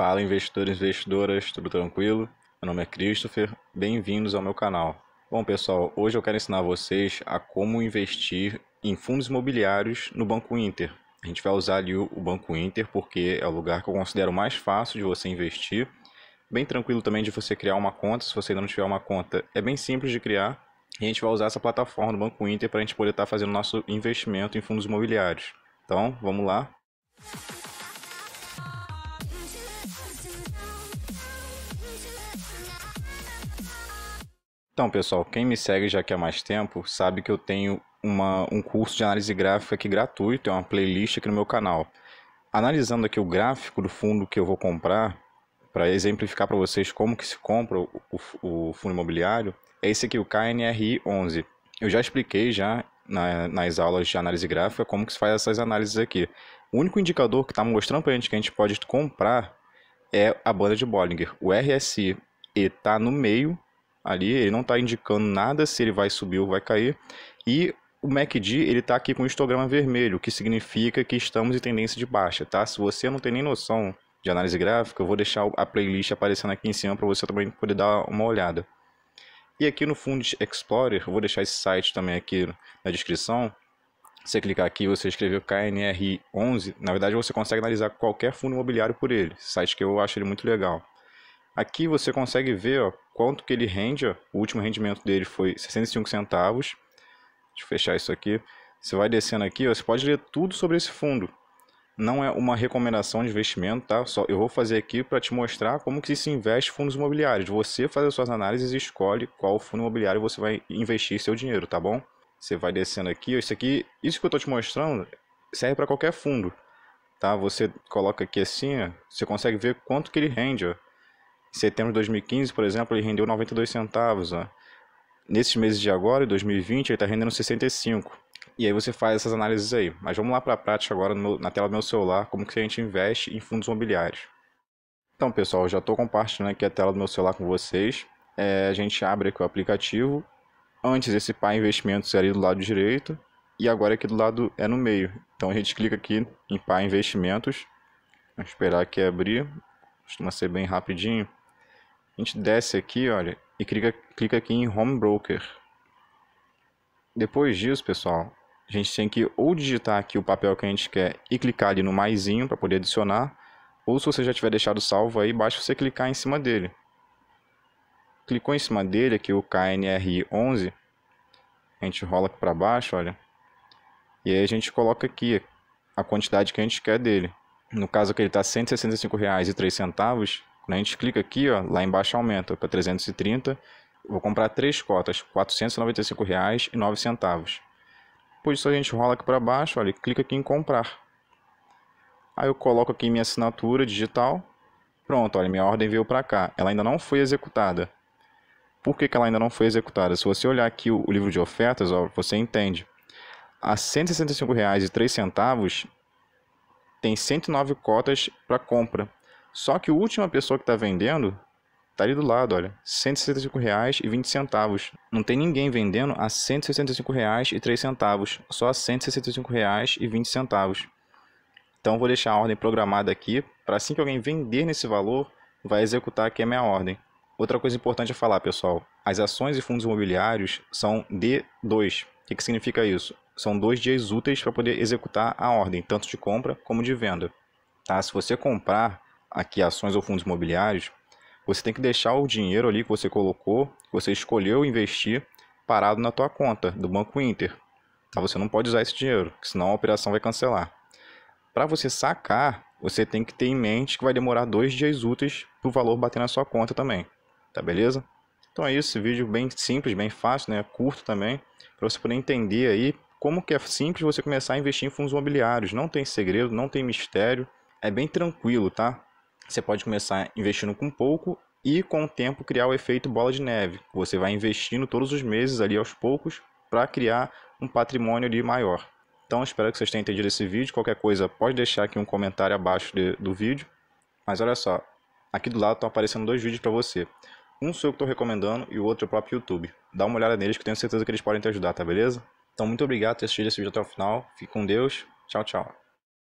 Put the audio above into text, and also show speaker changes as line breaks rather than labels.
Fala investidores e investidoras, tudo tranquilo? Meu nome é Christopher, bem-vindos ao meu canal. Bom pessoal, hoje eu quero ensinar vocês a como investir em fundos imobiliários no Banco Inter. A gente vai usar ali o Banco Inter porque é o lugar que eu considero mais fácil de você investir. Bem tranquilo também de você criar uma conta, se você ainda não tiver uma conta, é bem simples de criar. E a gente vai usar essa plataforma do Banco Inter para a gente poder estar tá fazendo nosso investimento em fundos imobiliários. Então, vamos lá, Então, pessoal, quem me segue já que há mais tempo sabe que eu tenho uma, um curso de análise gráfica aqui gratuito, é uma playlist aqui no meu canal. Analisando aqui o gráfico do fundo que eu vou comprar, para exemplificar para vocês como que se compra o, o, o, fundo imobiliário, é esse aqui, o KNRI 11. Eu já expliquei já na, nas aulas de análise gráfica como que se faz essas análises aqui. O único indicador que está mostrando para a gente que a gente pode comprar é a banda de Bollinger. O RSI está no meio ali, ele não está indicando nada se ele vai subir ou vai cair. E o MACD ele está aqui com o histograma vermelho, que significa que estamos em tendência de baixa, tá? Se você não tem nem noção de análise gráfica, eu vou deixar a playlist aparecendo aqui em cima para você também poder dar uma olhada. E aqui no Fundos Explorer, eu vou deixar esse site também aqui na descrição. Você clicar aqui, você escrever KNR11, na verdade você consegue analisar qualquer fundo imobiliário por ele. Site que eu acho ele muito legal. Aqui você consegue ver ó, quanto que ele rende. Ó. O último rendimento dele foi 65 centavos. Deixa eu fechar isso aqui. Você vai descendo aqui, ó, você pode ler tudo sobre esse fundo. Não é uma recomendação de investimento, tá? Só eu vou fazer aqui para te mostrar como que se investe fundos imobiliários. Você faz as suas análises e escolhe qual fundo imobiliário você vai investir seu dinheiro, tá bom? Você vai descendo aqui, ó, isso aqui, isso que eu tô te mostrando serve para qualquer fundo, tá? Você coloca aqui assim, ó, você consegue ver quanto que ele rende, ó. Em setembro de 2015, por exemplo, ele rendeu 92 centavos. Ó. Nesses meses de agora, em 2020, ele está rendendo 65. E aí você faz essas análises aí. Mas vamos lá para a prática agora na tela do meu celular, como que a gente investe em fundos imobiliários. Então, pessoal, já estou compartilhando aqui a tela do meu celular com vocês. É, a gente abre aqui o aplicativo. Antes esse pai investimentos era ali do lado direito e agora aqui do lado é no meio. Então a gente clica aqui em pai investimentos. Vamos esperar aqui abrir. Costuma ser bem rapidinho. A gente desce aqui, olha, e clica, clica aqui em Home Broker. Depois disso, pessoal, a gente tem que ou digitar aqui o papel que a gente quer e clicar ali no mais para poder adicionar, ou se você já tiver deixado salvo aí, basta você clicar em cima dele. Clicou em cima dele, aqui o KNRI11, a gente rola aqui para baixo, olha, e aí a gente coloca aqui a quantidade que a gente quer dele. No caso que ele está R$ quando né? a gente clica aqui, ó, lá embaixo aumenta para 330. Vou comprar três cotas, R$ 495,09. Por isso a gente rola aqui para baixo, olha, clica aqui em comprar. Aí eu coloco aqui minha assinatura digital. Pronto, olha, minha ordem veio para cá. Ela ainda não foi executada. Por que, que, ela ainda não foi executada? Se você olhar aqui o, o livro de ofertas, ó, você entende. A R$ 165,03 tem 109 cotas para compra. Só que a última pessoa que está vendendo está ali do lado, olha, R$ 165,20. Não tem ninguém vendendo a R$ 165,03, só a R$ 165,20. Então vou deixar a ordem programada aqui, para assim que alguém vender nesse valor, vai executar aqui a minha ordem. Outra coisa importante a falar, pessoal, as ações e fundos imobiliários são D2. O que, que significa isso? São dois dias úteis para poder executar a ordem, tanto de compra como de venda. Tá? Se você comprar aqui ações ou fundos imobiliários, você tem que deixar o dinheiro ali que você colocou, que você escolheu investir, parado na tua conta do Banco Inter. Tá? Você não pode usar esse dinheiro, senão a operação vai cancelar. Para você sacar, você tem que ter em mente que vai demorar dois dias úteis para o valor bater na sua conta também. Tá beleza? Então é isso, vídeo bem simples, bem fácil, né? curto também, para você poder entender aí como que é simples você começar a investir em fundos imobiliários. Não tem segredo, não tem mistério, é bem tranquilo, tá? Você pode começar investindo com pouco e com o tempo criar o efeito bola de neve. Você vai investindo todos os meses ali aos poucos para criar um patrimônio ali maior. Então espero que vocês tenham entendido esse vídeo. Qualquer coisa pode deixar aqui um comentário abaixo de, do vídeo. Mas olha só, aqui do lado estão aparecendo dois vídeos para você. Um sou eu que estou recomendando e o outro é o próprio YouTube. Dá uma olhada neles que eu tenho certeza que eles podem te ajudar, tá beleza? Então muito obrigado por ter assistido esse vídeo até o final. Fique com Deus. Tchau, tchau.